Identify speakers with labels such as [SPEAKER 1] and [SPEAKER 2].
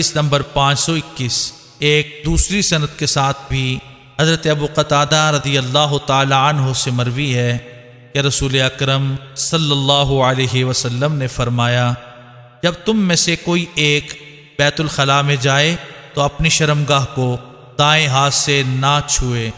[SPEAKER 1] इस नंबर 521 एक दूसरी सनत के साथ भी हज़रत अबू कतादा रदी अल्लाह तह से मरवी है कि रसूल अक्रम सम ने फरमाया जब तुम में से कोई एक बैतुलखला में जाए तो अपनी शर्मगाह को दाएं हाथ से ना छुए